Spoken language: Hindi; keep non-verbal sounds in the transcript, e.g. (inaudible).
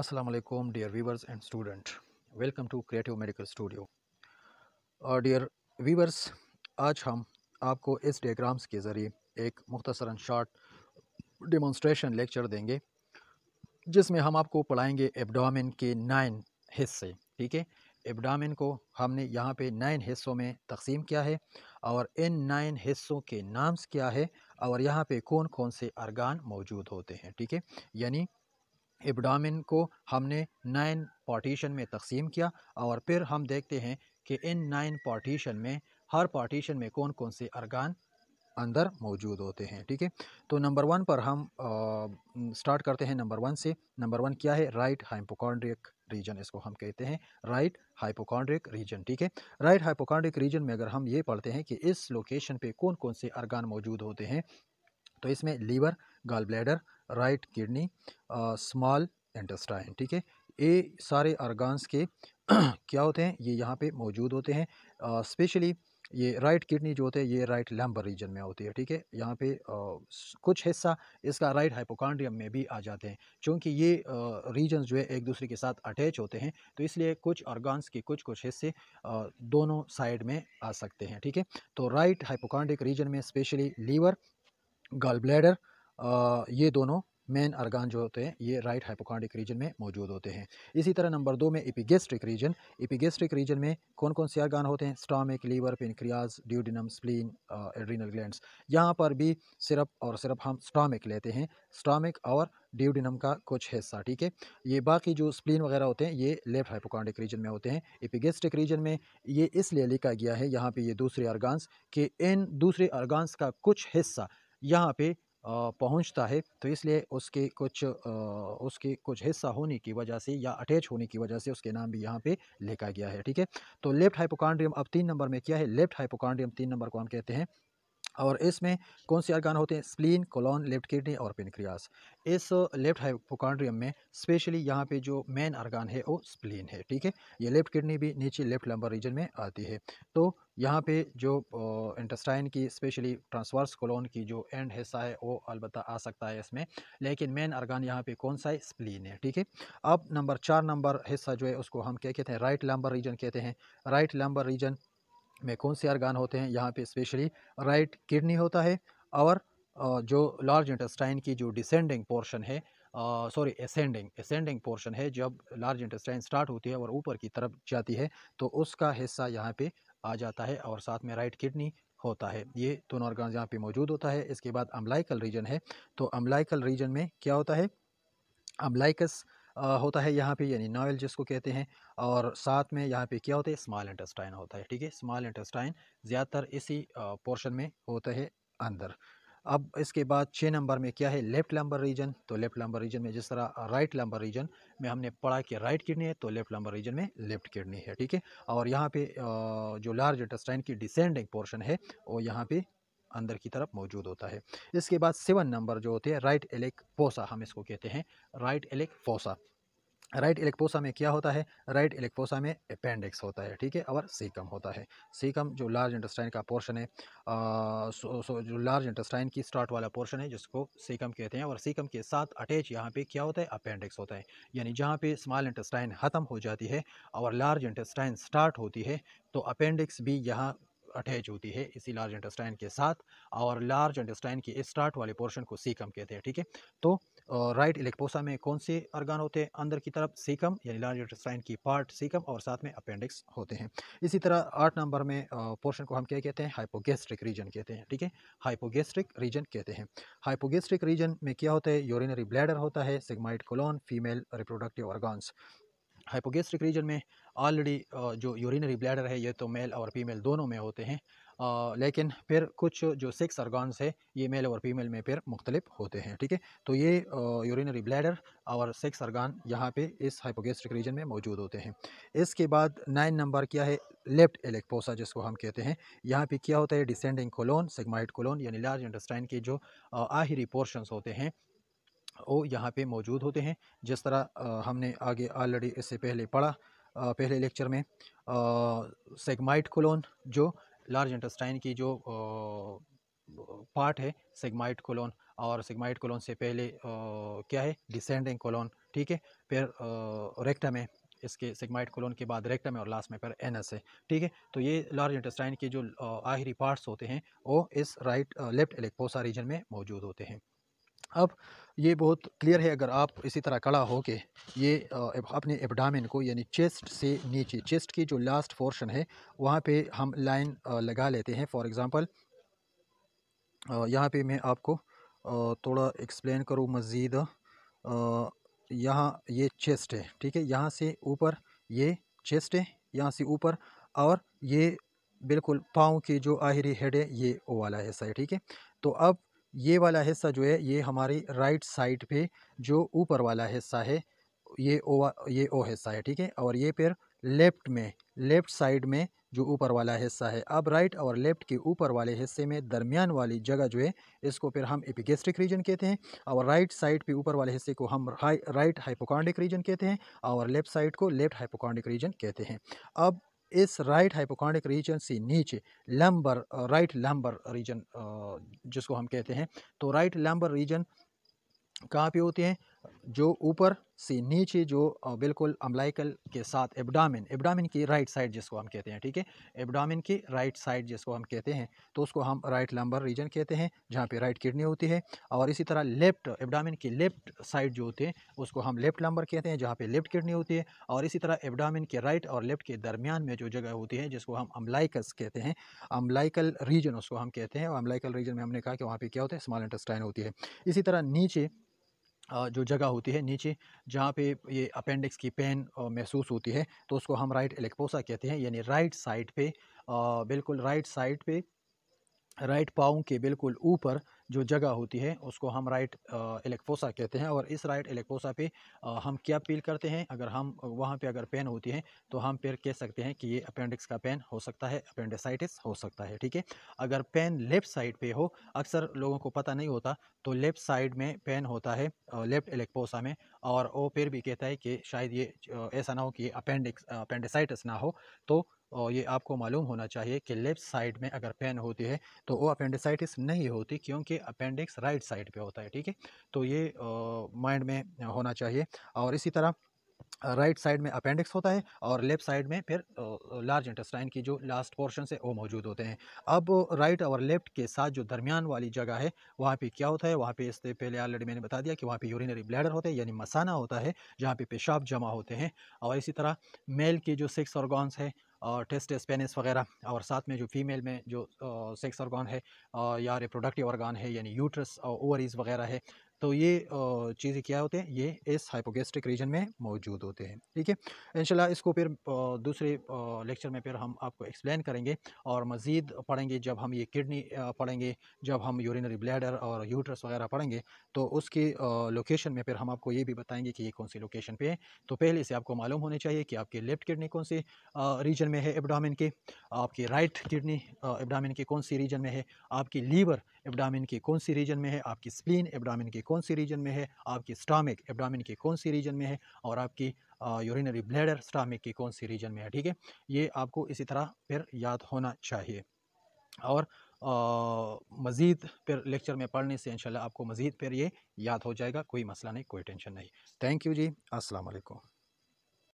Aslam dear viewers and student welcome to creative medical studio और डियर वीवर्स आज हम आपको इस डेग्राम्स के ज़रिए एक मुख्तसरा शॉर्ट डिमॉन्स्ट्रेशन लेक्चर देंगे जिसमें हम आपको पढ़ाएंगे एबडामिन के नाइन हिस्से ठीक है एबडामिन को हमने यहाँ पे नाइन हिस्सों में तकसीम किया है और इन नाइन हिस्सों के नाम्स क्या है और यहाँ पे कौन कौन से अरगान मौजूद होते हैं ठीक है यानी एबडामिन को हमने नाइन पार्टीशन में तकसीम किया और फिर हम देखते हैं कि इन नाइन पार्टीशन में हर पार्टीशन में कौन कौन से अरगान अंदर मौजूद होते हैं ठीक है तो नंबर वन पर हम आ, स्टार्ट करते हैं नंबर वन से नंबर वन क्या है राइट हाइपोकॉन्ड्रिक रीजन इसको हम कहते हैं राइट हाइपोकॉन्ड्रिक रीजन ठीक है राइट हाइपोकॉन्ड्रिक रीजन में अगर हम ये पढ़ते हैं कि इस लोकेशन पे कौन कौन से अरगान मौजूद होते हैं तो इसमें liver gall bladder right kidney small intestine ठीक है ये सारे ऑर्गान्स के (clears throat) क्या होते हैं ये यहाँ पे मौजूद होते हैं स्पेशली uh, ये राइट किडनी जो होते हैं ये राइट लैम्बर रीजन में होती है ठीक है यहाँ पे आ, uh, कुछ हिस्सा इसका राइट हाइपोकॉन्ड्रियम में भी आ जाते हैं क्योंकि ये रीजन uh, जो है एक दूसरे के साथ अटैच होते हैं तो इसलिए कुछ ऑर्गान्स के कुछ कुछ हिस्से आ, दोनों साइड में आ सकते हैं ठीक है तो राइट हाइपोकॉन्ड्रिक रीजन में स्पेशली लीवर गल ब्लैडर ये दोनों मेन अर्गान जो होते हैं ये राइट हाइपोकॉन्डिक रीजन में मौजूद होते हैं इसी तरह नंबर दो में इपिगेस्ट्रिक रीजन इपिगेस्ट्रिक रीजन में कौन कौन से अर्गान होते हैं stomach liver pancreas duodenum spleen adrenal glands यहाँ पर भी सिर्फ और सिर्फ हम स्टामिक लेते हैं स्टामिक और ड्यूडिनम का कुछ हिस्सा ठीक है ये बाकी जो स्प्लीन वगैरह होते हैं ये लेफ्ट हाइपोकॉन्डिक रीजन में होते हैं एपिगेस्टिक रीजन में ये इसलिए लिखा गया है यहाँ पर ये दूसरे अर्गान्स कि इन दूसरे अर्गान्स का कुछ हिस्सा यहाँ पे पहुंचता है तो इसलिए उसके कुछ उसके कुछ हिस्सा होने की वजह से या अटैच होने की वजह से उसके नाम भी यहाँ पे लिखा गया है ठीक है तो लेफ्ट हाइपोकॉन्ड्रियम अब तीन नंबर में किया है लेफ्ट हाइपोकॉन्ड्रियम तीन नंबर को हम कहते हैं और इसमें कौन से अर्गान होते हैं स्प्लीन कोलोन लेफ्ट किडनी और पेनक्रियास इस लेफ्ट हाइपोकॉन्ड्रियम में स्पेशली यहाँ पे जो मेन अर्गान है वो स्प्लीन है ठीक है ये लेफ्ट किडनी भी नीचे लेफ्ट लंबर रीजन में आती है तो यहाँ पे जो इंटेस्टाइन की स्पेशली ट्रांसवर्स कोलोन की जो एंड हिस्सा है वो अलबत् आ सकता है इसमें लेकिन मेन अर्गान यहाँ पे कौन सा है स्प्लीन है ठीक है अब नंबर चार नंबर हिस्सा जो है उसको हम क्या कहते हैं राइट लंबर रीजन कहते हैं राइट लंबर रीजन में कौन से अर्गान होते हैं यहाँ पे स्पेशली राइट किडनी होता है और जो लार्ज इंटेस्टाइन की जो डिसेंडिंग पोर्शन है सॉरी एसेंडिंग एसेंडिंग पोर्शन है जब लार्ज इंटेस्टाइन स्टार्ट होती है और ऊपर की तरफ जाती है तो उसका हिस्सा यहाँ पे आ जाता है और साथ में राइट किडनी होता है ये दोनों ऑर्गान यहाँ पे मौजूद होता है इसके बाद अम्लाइकल रीजन है तो अम्लाइकल रीजन में क्या होता है अम्लाइकस होता है यहाँ पे यानी नावल जिसको कहते हैं और साथ में यहाँ पे क्या होता है स्मॉल इंटेस्टाइन होता है ठीक है स्मॉल इंटेस्टाइन ज़्यादातर इसी पोर्शन में होता है अंदर अब इसके बाद छः नंबर में क्या है लेफ्ट लंबर रीजन तो लेफ्ट लंबर रीजन में जिस तरह राइट लंबर रीजन में हमने पढ़ा कि राइट किडनी है तो लेफ्ट लंबर रीजन में लेफ्ट किडनी है ठीक है और यहाँ पे जो लार्ज इंटेस्टाइन की डिसेंडिंग पोर्शन है वो यहाँ पे अंदर की तरफ मौजूद होता है इसके बाद सेवन नंबर जो होते हैं राइट एलेक पोसा हम इसको कहते हैं right iliac fossa right iliac fossa में क्या होता है राइट इलेक्ट्रोसा में अपेंडिक्स होता है ठीक है और सीकम होता है सीकम जो लार्ज इंटेस्टाइन का पोर्शन है आ, सो, सो जो लार्ज इंटेस्टाइन की स्टार्ट वाला पोर्शन है जिसको सीकम कहते हैं और सीकम के साथ अटैच यहाँ पे क्या होता है अपेंडिक्स होता है यानी जहाँ पे स्मॉल इंटेस्टाइन ख़त्म हो जाती है और लार्ज इंटेस्टाइन स्टार्ट होती है तो अपेंडिक्स भी यहाँ अटैच होती है इसी लार्ज इंटेस्टाइन के साथ और लार्ज इंटेस्टाइन के स्टार्ट वाले पोर्शन को सीकम कहते हैं ठीक है तो राइट इलेक्पोसा में कौन से अर्गान होते हैं अंदर की तरफ सीकम यानी लार्ज इंटेस्टाइन की पार्ट सीकम और साथ में अपेंडिक्स होते हैं इसी तरह आठ नंबर में पोर्शन को हम क्या कहते हैं हाइपोगेस्ट्रिक रीजन कहते हैं ठीक है हाइपोगेस्ट्रिक रीजन कहते हैं हाइपोगेस्ट्रिक रीजन में क्या होता है यूरिनरी ब्लैडर होता है sigmoid colon female reproductive organs hypogastric region में ऑलरेडी जो यूरिनरी ब्लैडर है ये तो मेल और फीमेल दोनों में होते हैं आ, लेकिन फिर कुछ जो सेक्स ऑर्गान्स है ये मेल और फीमेल में फिर मुख्तलिफ होते हैं ठीक है तो ये यूरिनरी ब्लैडर और सेक्स ऑर्गान यहाँ पे इस हाइपोगेस्ट्रिक रीजन में मौजूद होते हैं इसके बाद नाइन नंबर क्या है लेफ्ट एलेक्पोसा जिसको हम कहते हैं यहाँ पे क्या होता है डिसेंडिंग कोलोन सिगमाइट कोलोन यानी लार्ज इंडस्टाइन के जो आहिरी पोर्शंस होते हैं वो यहाँ पे मौजूद होते हैं जिस तरह आ, हमने आगे ऑलरेडी इससे पहले पढ़ा पहले लेक्चर में सेगमाइट कोलोन जो लार्ज इंटेस्टाइन की जो पार्ट है सेगमाइट कोलोन और सेगमाइट कोलोन से पहले आ, क्या है डिसेंडिंग कोलोन ठीक है फिर रेक्टम है इसके सिगमाइट कोलोन के बाद रेक्टम है और लास्ट में फिर एनस है ठीक है तो ये लार्ज इंटेस्टाइन के जो आखिरी पार्ट्स होते हैं वो इस राइट लेफ्ट एलेक्पोसा रीजन में मौजूद होते हैं अब ये बहुत क्लियर है अगर आप इसी तरह खड़ा हो के ये अपने एबडामिन को यानी चेस्ट से नीचे चेस्ट की जो लास्ट पोर्शन है वहाँ पे हम लाइन लगा लेते हैं फॉर एग्ज़ाम्पल यहाँ पे मैं आपको थोड़ा एक्सप्लेन करूँ मज़ीद यहाँ ये चेस्ट है ठीक है यहाँ से ऊपर ये चेस्ट है यहाँ से ऊपर और ये बिल्कुल पाँव की जो आहिरी हेड है ये वाला है सही ठीक है तो अब ये वाला हिस्सा जो है ये हमारी राइट साइड पे जो ऊपर वाला हिस्सा है ये ओ ये ओ हिस्सा है ठीक है और ये फिर लेफ़्ट में लेफ़्ट साइड में जो ऊपर वाला हिस्सा है अब राइट और लेफ़्ट के ऊपर वाले हिस्से में दरमियान वाली जगह जो है इसको फिर हम एपिगेस्ट्रिक रीजन कहते हैं और राइट साइड पे ऊपर वाले हिस्से को हम हाई राइट हाइपोकॉन्डिक रीजन कहते हैं और लेफ़्ट साइड को लेफ़्ट हाइपोकॉन्डिक रीजन कहते हैं अब इस राइट हाइपोकॉन्डिक रीजन से नीचे लैम्बर राइट लैम्बर रीजन जिसको हम कहते हैं तो राइट लैम्बर रीजन कहाँ पे होते हैं जो ऊपर से नीचे जो बिल्कुल अम्लाइकल के साथ एबडामिन एबडामिन की राइट साइड जिसको हम कहते हैं ठीक है एबडामिन की राइट साइड जिसको हम कहते हैं तो उसको हम राइट लंबर रीजन कहते हैं जहाँ पे राइट किडनी होती है और इसी तरह लेफ्ट एबडामिन की लेफ्ट साइड जो होते हैं उसको हम लेफ्ट लंबर कहते हैं जहाँ पर लेफ्ट किडनी होती है और इसी तरह एबडामिन के राइट और लेफ्ट के दरमियान में जो जगह होती है जिसको हम अम्लाइकस कहते हैं अम्लाइकल रीजन उसको हम कहते हैं और अम्लाइकल रीजन में हमने कहा कि वहाँ पर क्या होता है स्मॉल इंटस्टाइन होती है इसी तरह नीचे जो जगह होती है नीचे जहाँ पे ये अपेंडिक्स की पेन महसूस होती है तो उसको हम राइट एलेक्पोसा कहते हैं यानी राइट साइड पे बिल्कुल राइट साइड पे राइट पाँव के बिल्कुल ऊपर जो जगह होती है उसको हम राइट एलेक्पोसा कहते हैं और इस राइट एलेक्पोसा पे हम क्या पील करते हैं अगर हम वहाँ पे अगर पेन होती है तो हम फिर कह सकते हैं कि ये अपेंडिक्स का पेन हो सकता है अपेंडिसाइटिस हो सकता है ठीक है अगर पेन लेफ़्ट साइड पे हो अक्सर लोगों को पता नहीं होता तो लेफ़्ट साइड में पेन होता है लेफ़्ट एलेक्पोसा में और वो फिर भी कहता है कि शायद ये ऐसा ना हो कि अपेंडिक्स अपेंडिसाइटिस ना हो तो और ये आपको मालूम होना चाहिए कि लेफ़्ट साइड में अगर पेन होती है तो वो अपेंडिसाइटिस नहीं होती क्योंकि अपेंडिक्स राइट साइड पे होता है ठीक है तो ये माइंड में होना चाहिए और इसी तरह राइट साइड में अपेंडिक्स होता है और लेफ़्ट साइड में फिर लार्ज इंटेस्टाइन की जो लास्ट पोर्शन से वो मौजूद होते हैं अब राइट और लेफ़्ट के साथ जो दरमियान वाली जगह है वहाँ पे क्या होता है वहाँ पे इससे पहले ऑलरेडी मैंने बता दिया कि वहाँ पे यूरिनरी ब्लैडर होते हैं यानी मसाना होता है जहाँ पे पेशाब जमा होते हैं और इसी तरह मेल के जो सेक्स ऑर्गॉन्स है और टेस्ट स्पेनिस वगैरह और साथ में जो फीमेल में जो सेक्स ऑर्गान है या रिप्रोडक्टिव ऑर्गान है यानी यूट्रस और ओवरीज वगैरह है तो ये चीज़ें क्या होते हैं ये इस हाइपोगेस्ट्रिक रीजन में मौजूद होते हैं ठीक है इनशाला इसको फिर दूसरे लेक्चर में फिर हम आपको एक्सप्लेन करेंगे और मज़ीद पढ़ेंगे जब हम ये किडनी पढ़ेंगे जब हम यूरिनरी ब्लैडर और यूट्रस वगैरह पढ़ेंगे तो उसकी लोकेशन में फिर हम आपको ये भी बताएंगे कि ये कौन सी लोकेशन पर है तो पहले से आपको मालूम होने चाहिए कि आपकी लेफ़्ट किडनी कौन सी रीजन में है एबडामिन के आपकी राइट किडनी एबडामिन के कौन सी रीजन में है आपकी लीवर एबडामिन की कौन सी रीजन में है आपकी स्प्लीन एबडामिन के कौन कौन सी रीजन में है आपकी स्टामिक एबडामिन के कौन सी रीजन में है और आपकी यूरिनरी ब्लैडर स्टामिक की कौन सी रीजन में है ठीक है ये आपको इसी तरह फिर याद होना चाहिए और मज़ीद फिर लेक्चर में पढ़ने से इंशाल्लाह आपको मज़ीद फिर ये याद हो जाएगा कोई मसला नहीं कोई टेंशन नहीं थैंक यू जी अस्सलाम वालेकुम